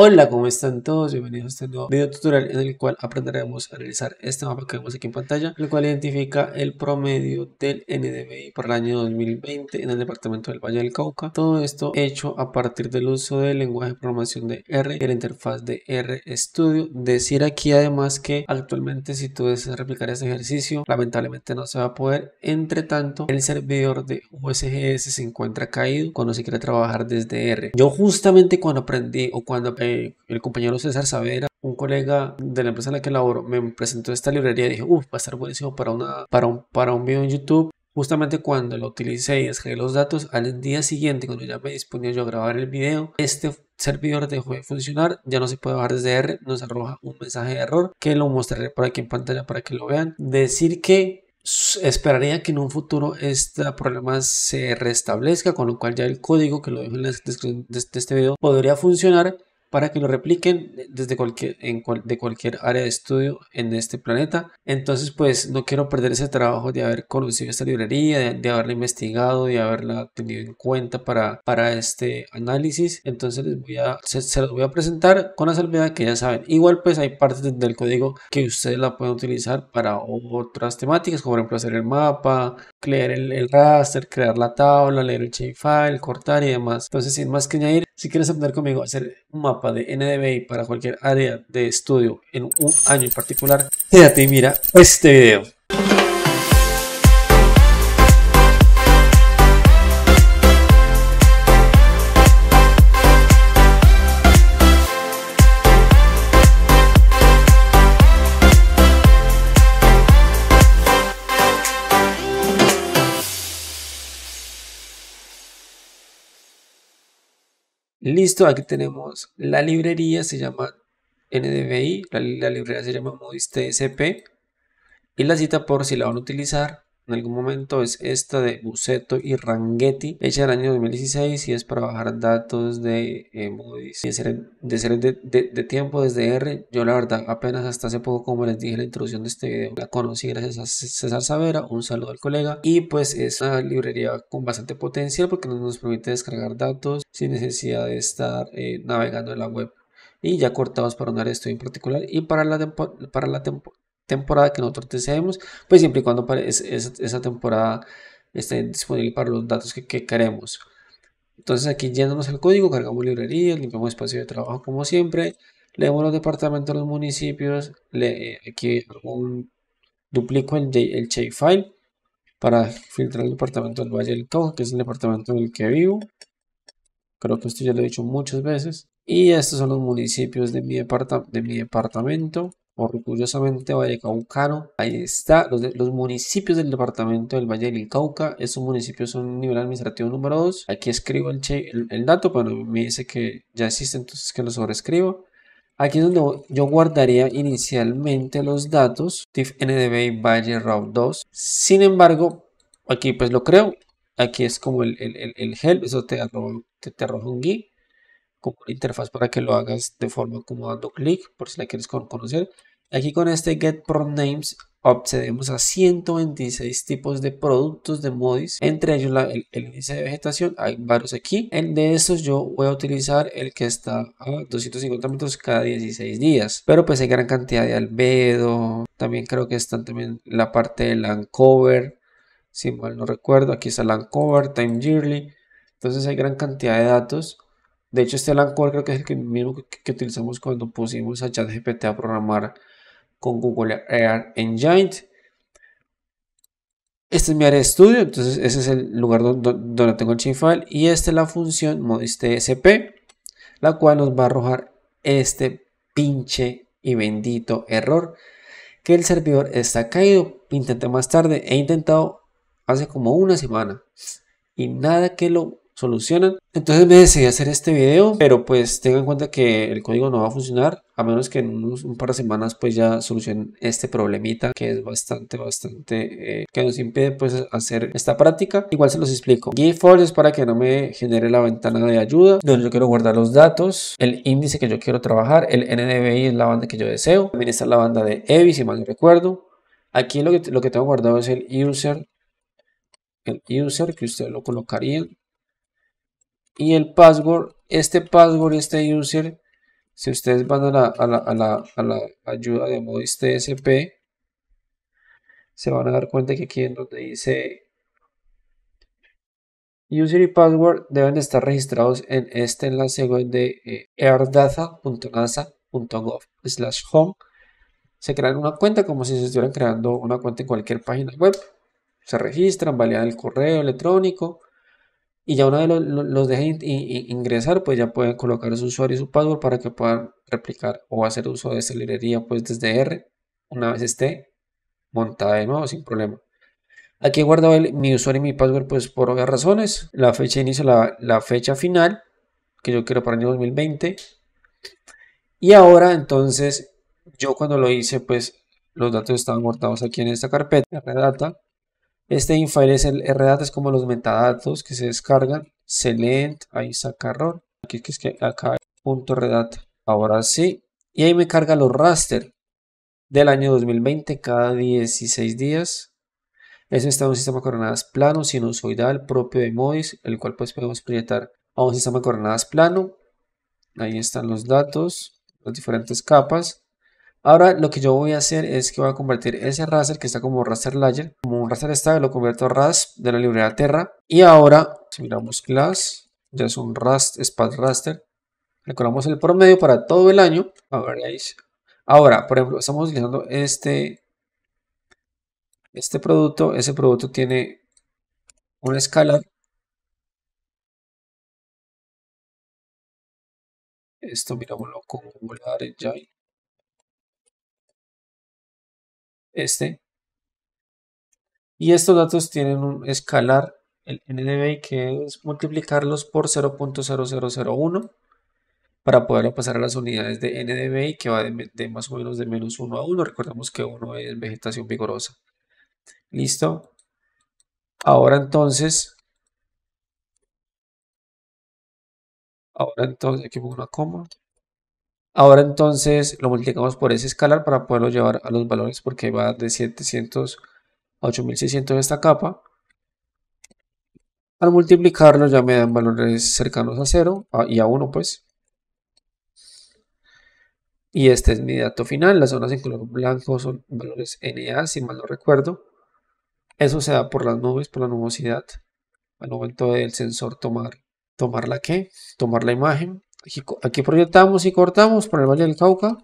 Hola, ¿cómo están todos? Bienvenidos a este nuevo video tutorial en el cual aprenderemos a realizar este mapa que vemos aquí en pantalla, el cual identifica el promedio del NDBI por el año 2020 en el departamento del Valle del Cauca. Todo esto hecho a partir del uso del lenguaje de programación de R y la interfaz de R RStudio. Decir aquí además que actualmente si tú deseas replicar este ejercicio, lamentablemente no se va a poder. Entre tanto, el servidor de USGS se encuentra caído cuando se quiere trabajar desde R. Yo justamente cuando aprendí o cuando aprendí el compañero César Savera, un colega de la empresa en la que laboro, me presentó esta librería y dije, uff, va a estar buenísimo para, una, para, un, para un video en YouTube. Justamente cuando lo utilicé y descargué los datos, al día siguiente, cuando ya me disponía yo a grabar el video, este servidor dejó de funcionar, ya no se puede bajar desde R, nos arroja un mensaje de error que lo mostraré por aquí en pantalla para que lo vean. Decir que esperaría que en un futuro este problema se restablezca, con lo cual ya el código que lo dejo en la descripción de este video podría funcionar para que lo repliquen desde cualquier, área de estudio en este planeta. Entonces, pues no quiero perder ese trabajo de haber conocido esta librería, de, haberla investigado, de haberla tenido en cuenta para, este análisis. Entonces, les voy a, se, los voy a presentar con la salvedad que ya saben. Igual, pues hay partes del código que ustedes la pueden utilizar para otras temáticas, como por ejemplo hacer el mapa, leer el, raster, crear la tabla, leer el shapefile, cortar y demás. Entonces, sin más que añadir, si quieres aprender conmigo a hacer un mapa de NDBI para cualquier área de estudio en un año en particular, quédate y mira este video. listo, aquí tenemos la librería, se llama NDBI, la, librería se llama Modis TSP y la cita por si la van a utilizar en algún momento es esta de Buceto y Rangetti, hecha el año 2016 y es para bajar datos de eh, de ser de, tiempo desde R. Yo la verdad apenas hasta hace poco, como les dije en la introducción de este video, la conocí gracias a César Savera, un saludo al colega y pues es una librería con bastante potencial porque nos permite descargar datos sin necesidad de estar eh, navegando en la web y ya cortados para un esto en particular y para la, temporada. para la, temporada que nosotros deseemos, pues siempre y cuando esa temporada esté disponible para los datos que, queremos. Entonces aquí llenamos el código, cargamos librerías, limpiamos espacio de trabajo como siempre, leemos los departamentos, los municipios, le, aquí duplico el, el file para filtrar el departamento del Valle del Cauca, que es el departamento en el que vivo. Creo que esto ya lo he dicho muchas veces. Y estos son los municipios de mi, de mi departamento orgullosamente vallecaucano. Ahí está, los, los, municipios del departamento del Valle del Cauca. esos municipios son nivel administrativo número 2. Aquí escribo el, el, dato, pero me dice que ya existe, entonces que lo sobreescribo. Aquí es donde yo guardaría inicialmente los datos, TIF NDB Valle Route 2. Sin embargo, aquí pues lo creo. Aquí es como el, el, help, eso te arroja, te arroja un GUI, como una interfaz para que lo hagas de forma como dando clic, por si la quieres conocer. Aquí con este get pro names obtenemos a 126 tipos de productos de modis, entre ellos el, índice de vegetación, hay varios aquí. En de estos yo voy a utilizar el que está a 250 metros cada 16 días, pero pues hay gran cantidad de albedo, también creo que están también la parte de land cover, si mal no recuerdo, aquí está land cover, time yearly, entonces hay gran cantidad de datos. De hecho, este land cover creo que es el que mismo que, que utilizamos cuando pusimos a ChatGPT a programar con Google en Engine. Este es mi área de estudio, entonces ese es el lugar donde, tengo el file Y esta es la función modistsp, la cual nos va a arrojar este pinche y bendito error que el servidor está caído. Intenté más tarde, he intentado hace como una semana y nada que lo solucionan. Entonces me decidí hacer este video, pero pues tengan en cuenta que el código no va a funcionar, a menos que en un par de semanas pues ya solucionen este problemita que es bastante, bastante, eh, que nos impide pues hacer esta práctica. Igual se los explico. Gifold es para que no me genere la ventana de ayuda, donde yo quiero guardar los datos, el índice que yo quiero trabajar, el NDBI es la banda que yo deseo, también está la banda de EBI si mal no recuerdo. Aquí lo que, lo que tengo guardado es el user, el user que ustedes lo colocarían y el password, este password este user, si ustedes van a la, ayuda de Modis TSP, se van a dar cuenta que aquí en donde dice User y password deben estar registrados en este enlace web de eh, airdata.nasa.gov slash home. Se crean una cuenta como si se estuvieran creando una cuenta en cualquier página web. Se registran, validan el correo electrónico, y ya una vez los, dejé ingresar, pues ya pueden colocar su usuario y su password para que puedan replicar o hacer uso de esta librería pues desde R una vez esté montada de nuevo sin problema. Aquí he guardado mi usuario y mi password pues por obvias razones. La fecha de inicio, la, fecha final que yo quiero para el año 2020. Y ahora entonces yo cuando lo hice pues los datos estaban guardados aquí en esta carpeta, data este infile es el RDAT, es como los metadatos que se descargan. Select, ahí saca error. Aquí es que acá punto redat. Ahora sí. Y ahí me carga los raster del año 2020 cada 16 días. Eso está en un sistema de coordenadas plano, sinusoidal, propio de MODIS, el cual pues podemos proyectar a un sistema de coordenadas plano. Ahí están los datos, las diferentes capas. Ahora lo que yo voy a hacer es que voy a convertir ese raster que está como raster layer, como un raster estable, lo convierto a ras de la librería Terra. Y ahora, si miramos class, ya es un rast, spat raster, Recordamos el promedio para todo el año. A ver, ahora, por ejemplo, estamos utilizando este, este producto. Ese producto tiene una escala. Esto mirámoslo con en este. Y estos datos tienen un escalar, el NDBI que es multiplicarlos por 0.0001 para poderlo pasar a las unidades de NDBI que va de, más o menos de menos 1 a 1. Recordemos que 1 es vegetación vigorosa. Listo. Ahora entonces. Ahora entonces, aquí pongo una coma. Ahora entonces lo multiplicamos por ese escalar para poderlo llevar a los valores porque va de 700 a 8600 esta capa. Al multiplicarlo ya me dan valores cercanos a 0 ah, y a 1 pues. Y este es mi dato final. Las zonas en color blanco son valores NA si mal no recuerdo. Eso se da por las nubes, por la nubosidad. Al momento del sensor tomar, tomar la que, tomar la imagen Aquí, proyectamos y cortamos por el Valle del Cauca.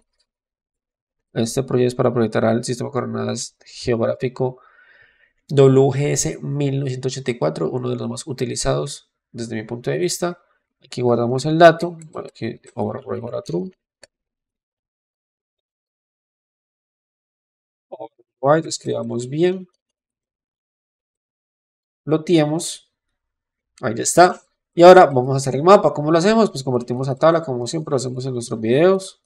Este proyecto es para proyectar al sistema de coordenadas geográfico WGS 1984, uno de los más utilizados desde mi punto de vista. Aquí guardamos el dato, bueno, aquí por ahora true. escribamos bien. tiemos. ahí ya está. Y ahora vamos a hacer el mapa. ¿Cómo lo hacemos? Pues convertimos a tabla, como siempre lo hacemos en nuestros videos.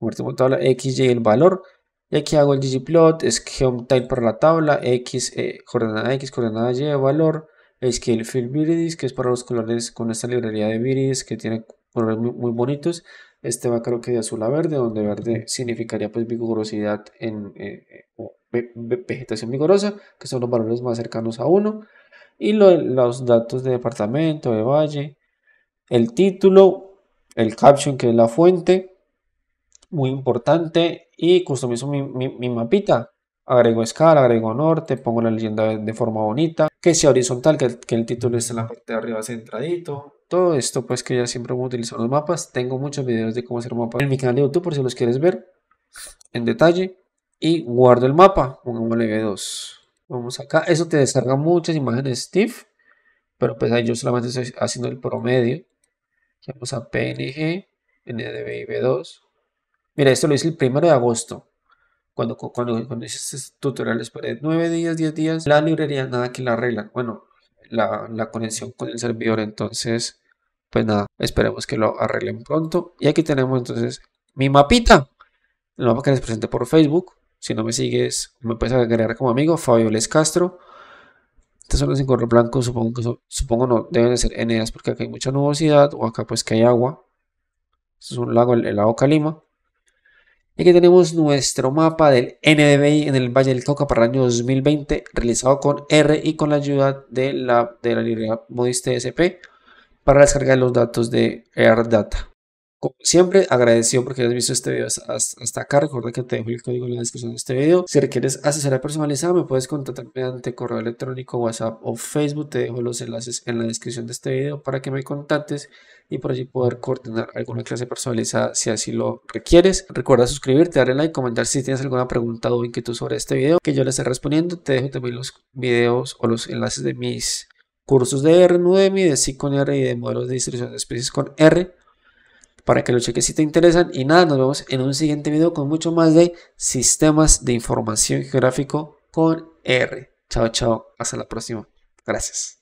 Convertimos a tabla x,y y el valor. Y aquí hago el ggplot, es type para la tabla, x, eh, coordenada x, coordenada y, valor. el field viridis, que es para los colores con esta librería de viridis, que tiene colores muy, bonitos. Este va creo que de azul a verde, donde verde significaría pues vigorosidad en, eh, eh, vegetación vigorosa, que son los valores más cercanos a 1 y los datos de departamento, de valle, el título, el caption que es la fuente, muy importante, y customizo mi, mapita. Agrego escala, agrego norte, pongo la leyenda de, forma bonita, que sea horizontal, que, el título esté en la parte de arriba centradito. Todo esto pues que ya siempre hemos utilizado los mapas. Tengo muchos videos de cómo hacer mapas en mi canal de YouTube por si los quieres ver en detalle. Y guardo el mapa, un B2. Vamos acá. Eso te descarga muchas imágenes TIFF. Pero pues ahí yo solamente estoy haciendo el promedio. Vamos a PNG, y b 2 Mira, esto lo hice el primero de agosto. Cuando, cuando, cuando estos tutoriales, 9 días, 10 días, la librería nada que la arreglan. Bueno, la, la conexión con el servidor, entonces, pues nada, esperemos que lo arreglen pronto. Y aquí tenemos entonces mi mapita, el mapa que les presenté por Facebook, si no me sigues, me puedes agregar como amigo, Fabio Les Castro. Estos son los en color blanco, supongo que supongo no deben de ser eneas porque acá hay mucha nubosidad o acá pues que hay agua. Este es un lago, el, lago Calima. Y aquí tenemos nuestro mapa del NDBI en el Valle del Cauca para el año 2020, realizado con R y con la ayuda de la, de la librería Modiste SP para descargar los datos de AirData siempre, agradecido porque hayas visto este video hasta acá. Recuerda que te dejo el código en la descripción de este video. Si requieres asesoría personalizada, me puedes contactar mediante correo electrónico, WhatsApp o Facebook. Te dejo los enlaces en la descripción de este video para que me contactes y por allí poder coordinar alguna clase personalizada si así lo requieres. Recuerda suscribirte, darle like, comentar si tienes alguna pregunta o inquietud sobre este video que yo le esté respondiendo. Te dejo también los videos o los enlaces de mis cursos de R 9 de C con R y de modelos de distribución de especies con R para que los cheques si te interesan. Y nada, nos vemos en un siguiente video con mucho más de sistemas de información geográfico con R. Chao, chao. Hasta la próxima. Gracias.